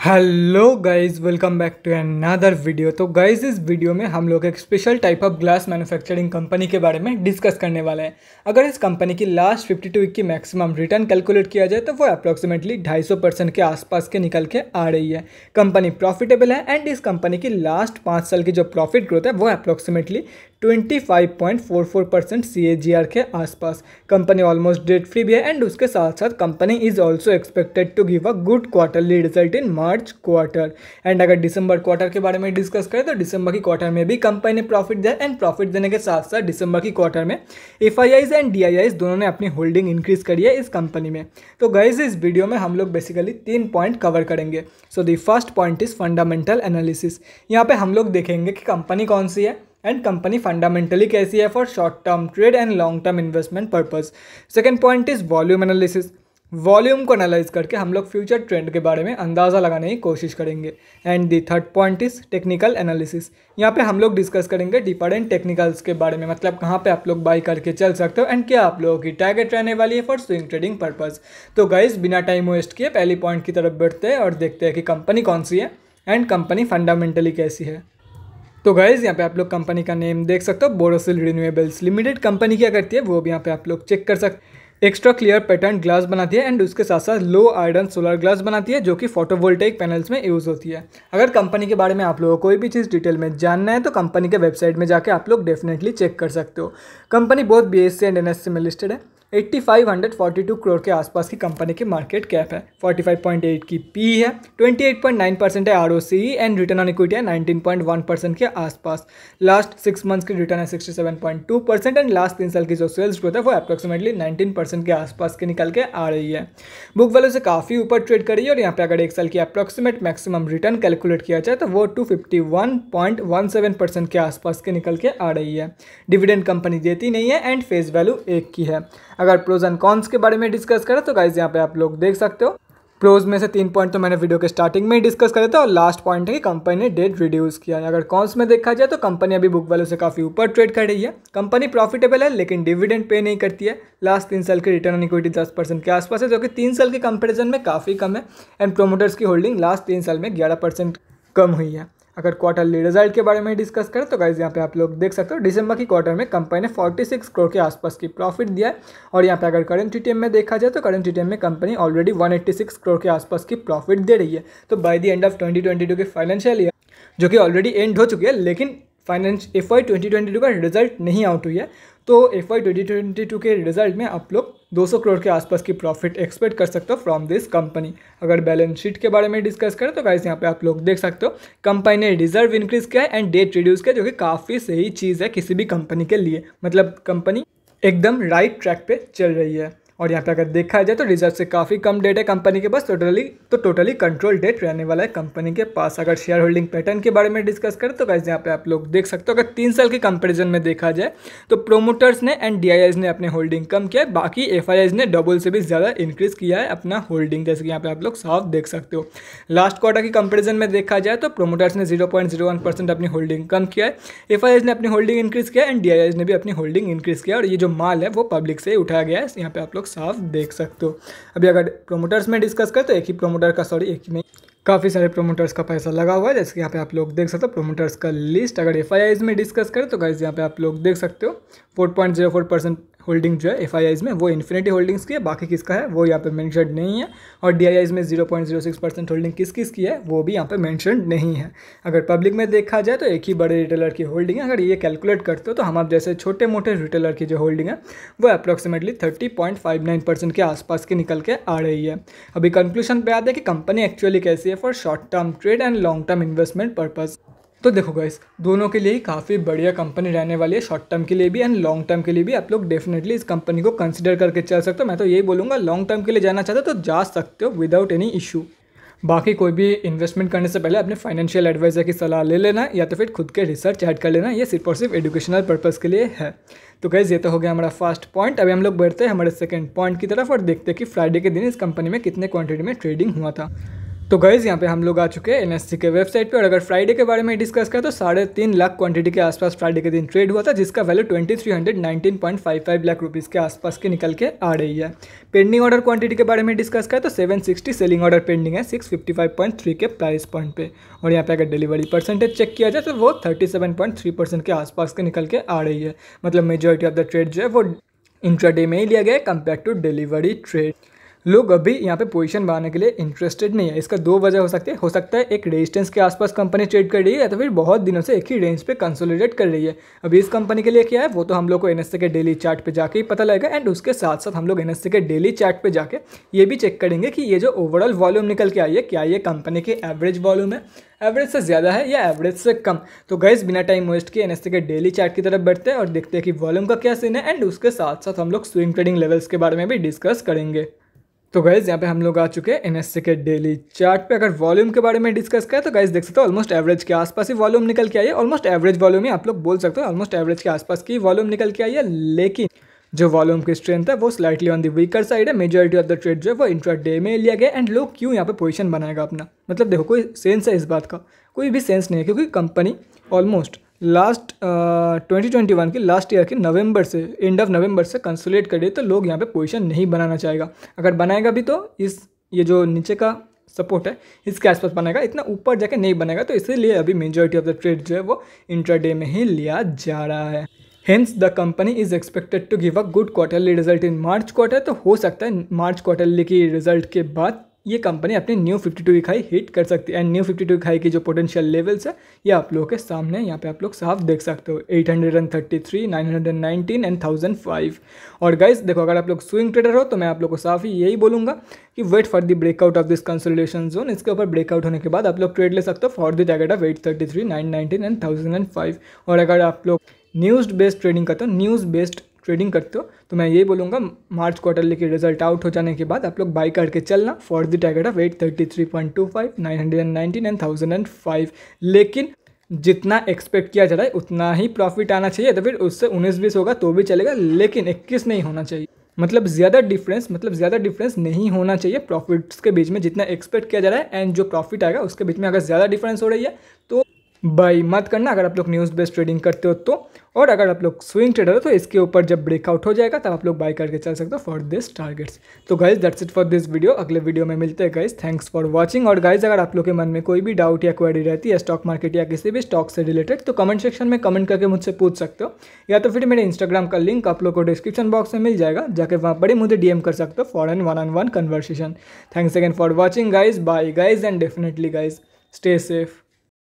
hello guys welcome back to another video तो guys इस video में हम लोग एक special type of glass manufacturing company के बारे में डिस्कस करने वाले हैं अगर इस कंपनी की लास्ट फिफ्टी टू वीक की मैक्सिमम रिटर्न कैलकुलेट किया जाए तो वो अप्रॉक्सीमेटली सौ परसेंट के आसपास के निकल के आ रही है कंपनी प्रॉफिटेबल है एंड इस कंपनी की लास्ट पाँच साल की जो प्रॉफिट ग्रोथ है वो अप्रॉक्सीमेटली 25.44 परसेंट सी के आसपास कंपनी ऑलमोस्ट डेट फ्री भी है एंड उसके साथ साथ company is also expected to give a good quarterly result in March quarter and अगर दिसंबर क्वार्टर के बारे में डिस्कस करें तो दिसंबर की क्वार्टर में भी कंपनी ने प्रॉफिट दिया एंड प्रॉफिट देने के साथ साथ दिसंबर की क्वार्टर में एफ एंड डी दोनों ने अपनी होल्डिंग इंक्रीज करी है इस कंपनी में तो गाइज इस वीडियो में हम लोग बेसिकली तीन पॉइंट कवर करेंगे so the first point is fundamental analysis यहाँ पे हम लोग देखेंगे कि कंपनी कौन सी है एंड कंपनी फंडामेंटली कैसी है for short term trade and long term investment purpose second point is volume analysis volume को एनालाइज करके हम लोग फ्यूचर ट्रेंड के बारे में अंदाज़ा लगाने की कोशिश करेंगे and the third point is technical analysis यहाँ पे हम लोग डिस्कस करेंगे डिफरेंट टेक्निकल्स के बारे में मतलब कहाँ पे आप लोग बाई करके चल सकते हो एंड क्या आप लोगों की टारगेट रहने वाली है फॉर स्विंग ट्रेडिंग पर्पज़ तो गाइज बिना टाइम वेस्ट किए पहली पॉइंट की तरफ बैठते हैं और देखते हैं कि कंपनी कौन सी है एंड कंपनी फंडामेंटली कैसी है तो गाइज़ यहाँ पे आप लोग कंपनी का नेम देख सकते हो बोरोसिल रिन्यूएबल्स लिमिटेड कंपनी क्या करती है वो भी यहाँ पे आप लोग चेक कर सकते एक्स्ट्रा क्लियर पैटर्न ग्लास बनाती है एंड उसके साथ साथ लो आयरन सोलर ग्लास बनाती है जो कि फोटोवोल्टेक पैनल्स में यूज़ होती है अगर कंपनी के बारे में आप लोगों को कोई भी चीज़ डिटेल में जानना है तो कंपनी के वेबसाइट में जाके आप लोग डेफिनेटली चेक कर सकते हो कंपनी बहुत B S C and N S C में लिस्टेड है 8,542 करोड़ के आसपास की कंपनी की मार्केट कैप है 45.8 की पी है 28.9 परसेंट है R and return on equity है 19.1 परसेंट के आसपास लास्ट सिक्स मंथ्स की रिटर्न है 67.2 परसेंट एंड लास्ट तीन साल की जो सेल्स ग्रोथ है वो अप्रोक्सीमेटली 19 परसेंट के आसपास के निकल के आ रही है बुक वैल्यू से काफ़ी ऊपर ट्रेड करी है और यहाँ पे अगर एक साल की अप्रोक्सीमेट मैक्सिमम रिटर्न कैलकुलेट किया जाए तो वो टू परसेंट के आसपास के निकल के आ रही है डिविडेंड कंपनी देती नहीं है एंड फेस वैल्यू एक की है अगर प्रोज एंड कॉन्स के बारे में डिस्कस करें तो गाइज यहाँ पे आप लोग देख सकते हो प्रोज में से तीन पॉइंट तो मैंने वीडियो के स्टार्टिंग में ही डिस्कस करे थे और लास्ट पॉइंट है कि कंपनी ने डेट रिड्यूस किया है अगर कॉन्स में देखा जाए तो कंपनी अभी बुक वैल्यू से काफ़ी ऊपर ट्रेड कर रही है कंपनी प्रॉफिटेबल है लेकिन डिविडेंड पे नहीं करती है लास्ट तीन साल की रिटर्न ऑन इक्विटी दस परसेंट के आसपास है जो कि तीन साल के कंपेरिजन में काफ़ी कम है एंड प्रोमोटर्स की होल्डिंग लास्ट तीन साल में ग्यारह परसेंट कम हुई है अगर क्वार्टरली रिजल्ट के बारे में डिस्कस करें तो गाइज यहाँ पे आप लोग देख सकते हो दिसंबर की क्वार्टर में कंपनी ने 46 करोड़ के आसपास की प्रॉफिट दिया है और यहाँ पे अगर करंट टी में देखा जाए तो करंट टी में कंपनी ऑलरेडी 186 करोड़ के आसपास की प्रॉफिट दे रही है तो बाय द एंड ऑफ 2022 के फाइनेंशियल ईयर जो कि ऑलरेडी एंड हो चुकी है लेकिन finance F Y twenty twenty two का रिजल्ट नहीं आउट हुई है तो F Y twenty twenty two के रिजल्ट में आप लोग 200 करोड़ के आसपास की प्रॉफिट एक्सपेक्ट कर सकते हो फ्रॉम दिस कंपनी अगर बैलेंस शीट के बारे में डिस्कस करें तो गाइस यहाँ पे आप लोग देख सकते हो कंपनी ने रिजर्व इंक्रीज किया है एंड डेट रिड्यूस किया जो कि काफ़ी सही चीज़ है किसी भी कंपनी के लिए मतलब कंपनी एकदम राइट ट्रैक पर चल रही है और यहाँ पे अगर देखा जाए तो रिजर्व से काफ़ी कम डेट है कंपनी के पास टोटली तो टोटली कंट्रोल डेट रहने वाला है कंपनी के पास अगर शेयर होल्डिंग पैटर्न के बारे में डिस्कस करें तो वैसे यहाँ पे आप लोग देख सकते हो अगर तीन साल के कंपेरिजन में देखा जाए तो प्रोमोटर्स ने एंड डी ने अपने होल्डिंग कम किया है बाकी एफ ने डबल से भी ज़्यादा इंक्रीज़ किया है अपना होल्डिंग जैसे कि यहाँ पर आप लोग साफ देख सकते हो लास्ट क्वार्टर की कंपेरिजन में देखा जाए तो प्रोमोटर्स ने जीरो अपनी होल्डिंग कम किया है एफ ने अपनी होल्डिंग इंक्रीज़ किया एंड डी ने भी अपनी होल्डिंग इंक्रीज़ किया और ये जो माल है वो पब्लिक से उठाया गया है यहाँ पर आप लोग लोग साफ देख सकते हो अभी अगर प्रोमोटर्स में डिस्कस कर तो एक ही प्रोमोटर का सॉरी एक ही में काफ़ी सारे प्रोमोटर्स का पैसा लगा हुआ है जैसे कि यहाँ पे आप लोग देख सकते हो प्रोमोटर्स का लिस्ट अगर एफ में डिस्कस करें तो गाइज यहाँ पे आप लोग देख सकते हो 4.04 परसेंट होल्डिंग जो है एफ में वो इन्फिनिटी होल्डिंग्स की है बाकी किसका है वो यहाँ पे मैंशन नहीं है और डी में 0.06 परसेंट होल्डिंग किस किस की है वो भी यहाँ पे मैंशन नहीं है अगर पब्लिक में देखा जाए तो एक ही बड़े रिटेलर की होल्डिंग है अगर ये कैलकुलेट करते हो तो हम आप जैसे छोटे मोटे रिटेलर की जो होल्डिंग है वो अप्रॉक्सीमेटली थर्टी के आसपास की निकल के आ रही है अभी कंक्लूशन पर आते हैं कि कंपनी एक्चुअली कैसी है for short term trade and long term investment purpose तो देखो गाइस दोनों के लिए ही काफ़ी बढ़िया कंपनी रहने वाली है शॉर्ट टर्म के लिए भी एंड लॉन्ग टर्म के लिए भी आप लोग डेफिनेटली इस कंपनी को कंसिडर करके चल सकते हो मैं तो यही बोलूँगा लॉन्ग टर्म के लिए जाना चाहते हो तो जा सकते हो विदाउट एनी इशू बाकी कोई भी इन्वेस्टमेंट करने से पहले अपने फाइनेंशियल एडवाइज़र की सलाह ले लेना या तो फिर खुद के रिसर्च ऐड कर लेना ये सिर्फ और सिर्फ एजुकेशनल पर्पज़ के लिए है तो गैस ये तो हो गया हमारा फर्स्ट पॉइंट अभी हम लोग बढ़ते हैं हमारे सेकेंड पॉइंट की तरफ और देखते हैं कि फ्राइडे के दिन इस कंपनी में कितने क्वांटिटी में ट्रेडिंग हुआ था तो गाइज़ यहाँ पे हम लोग आ चुके हैं एन के वेबसाइट पे और अगर फ्राइडे के बारे में डिस्कस करें तो साढ़े तीन लाख क्वांटिटी के आसपास फ्राइडे के दिन ट्रेड हुआ था जिसका value twenty three hundred nineteen point five five lakh rupees के आसपास की निकल के आ रही है पेंडिंग ऑर्डर क्वांटिटी के बारे में डिस्कस करें तो seven sixty selling order pending है six fifty five point three के प्राइस पॉइंट पर और यहाँ पे अगर डिलीवरी परसेंटेज चेक किया जाए तो वो thirty seven point three percent के आसपास के निकल के आ रही है मतलब मेजोरिटी ऑफ द ट्रेड जो है वो इंट्राडे में ही लिया गया है कंपेयर टू डिलीवरी ट्रेड लोग अभी यहाँ पे पोजीशन बनाने के लिए इंटरेस्टेड नहीं है इसका दो वजह हो सकती है हो सकता है एक रेजिस्टेंस के आसपास कंपनी ट्रेड कर रही है या तो फिर बहुत दिनों से एक ही रेंज पे कंसोलिडेट कर रही है अभी इस कंपनी के लिए क्या है वो तो हम लोग को एन के डेली चार्ट पे जाके ही पता लगेगा एंड उसके साथ साथ हम लोग एन के डेली चार्ट पे जाके ये भी चेक करेंगे कि ये जो ओवरऑल वॉल्यूम निकल के आई है क्या ये कंपनी की एवरेज वॉल्यूम है एवरेज से ज़्यादा है या एवरेज से कम तो गैस बिना टाइम वेस्ट किए एन के डेली चार्ट की तरफ बढ़ते हैं और देखते हैं कि वॉल्यूम का क्या सीन है एंड उसके साथ साथ हम लोग स्विंग ट्रेडिंग लेवल्स के बारे में भी डिस्कस करेंगे तो गाइज़ यहाँ पे हम लोग आ चुके हैं एन के डेली चार्ट पे अगर वॉल्यूम के बारे में डिस्कस करें तो गाइज़ देख सकते हो ऑलमोस्ट एवरेज के आसपास ही वॉल्यूम निकल के आई है ऑलमोस्ट एवरेज वॉल्यूम ही आप लोग बोल सकते हो ऑलमोस्ट एवरेज के आसपास की वॉल्यूम निकल के आई है लेकिन जो वॉल्यूम की स्ट्रेंथ है वो slightly on the weaker side है मेजोरिटी ऑफ द ट्रेड जो है वो इंट्रा डे में लिया गया एंड लोग क्यों यहाँ पे पोजिशन बनाएगा अपना मतलब देखो कोई सेंस है इस बात का कोई भी सेंस नहीं है क्योंकि company almost last twenty twenty one के लास्ट ईयर के नवंबर से एंड ऑफ नवंबर से कंसोलेट दे तो लोग यहाँ पे पोजीशन नहीं बनाना चाहेगा अगर बनाएगा भी तो इस ये जो नीचे का सपोर्ट है इसके आसपास बनाएगा इतना ऊपर जाके नहीं बनेगा तो इसीलिए अभी मेजोरिटी ऑफ द ट्रेड जो है वो इंटरडे में ही लिया जा रहा है hence the company is expected to give a good quarterly result in March quarter तो हो सकता है मार्च क्वार्टरली की रिजल्ट के बाद ये कंपनी अपने न्यू फिफ्टी टू इकाई हिट कर सकती है एंड न्यू फिफ्टी टू इकाई की जो पोटेंशियल लेवल्स है ये आप लोगों के सामने यहाँ पे आप लोग साफ देख सकते हो 833, 919 एंड 1005 और गाइज देखो अगर आप लोग स्विंग ट्रेडर हो तो मैं आप लोग को साफ ही यही बोलूँगा कि wait for the breakout of this consolidation zone इसके ऊपर ब्रेकआउट होने के बाद आप लोग ट्रेड ले सकते हो for the target of eight thirty three nine nineteen and thousand and five और अगर आप लोग न्यूज़ बेस्ड ट्रेडिंग करते हो न्यूज़ बेस्ड ट्रेडिंग करते हो तो मैं यही बोलूँगा मार्च क्वार्टरली के रिजल्ट आउट हो जाने के बाद आप लोग बाई करके चलना for the target of eight thirty three point two five nine hundred and nineteen and thousand and five लेकिन जितना एक्सपेक्ट किया जा रहा है उतना ही प्रॉफिट आना चाहिए तो फिर उससे उन्नीस बीस होगा तो भी चलेगा लेकिन इक्कीस नहीं होना चाहिए मतलब ज़्यादा डिफरेंस मतलब ज़्यादा डिफरेंस नहीं होना चाहिए प्रॉफिट्स के बीच में जितना एक्सपेक्ट किया जा रहा है एंड जो प्रॉफिट आएगा उसके बीच में अगर ज़्यादा डिफरेंस हो रही है तो बाई मत करना अगर आप लोग न्यूज़ बेस्ड ट्रेडिंग करते हो तो और अगर आप लोग स्विंग ट्रेडर हो तो इसके ऊपर जब ब्रेकआउट हो जाएगा तब आप लोग बाय करके चल सकते हो फॉर दिस टारगेट्स तो guys that's it for this video अगले वीडियो में मिलते हैं गाइज थैंक्स फॉर वॉचिंग और गाइज अगर आप लोग के मन में कोई भी डाउट या क्वेरी रहती है स्टॉक मार्केट या किसी भी स्टॉक से रिलेटेड तो कमेंट सेक्शन में कमेंट करके मुझसे पूछ सकते हो या तो फिर मेरे इंस्टाग्राम का लिंक आप लोग को डिस्क्रिप्शन बॉक्स में मिल जाएगा जाके वहाँ पर ही मुझे डीएम कर सकते हो for an one on one conversation thanks again for watching guys bye guys and definitely guys stay safe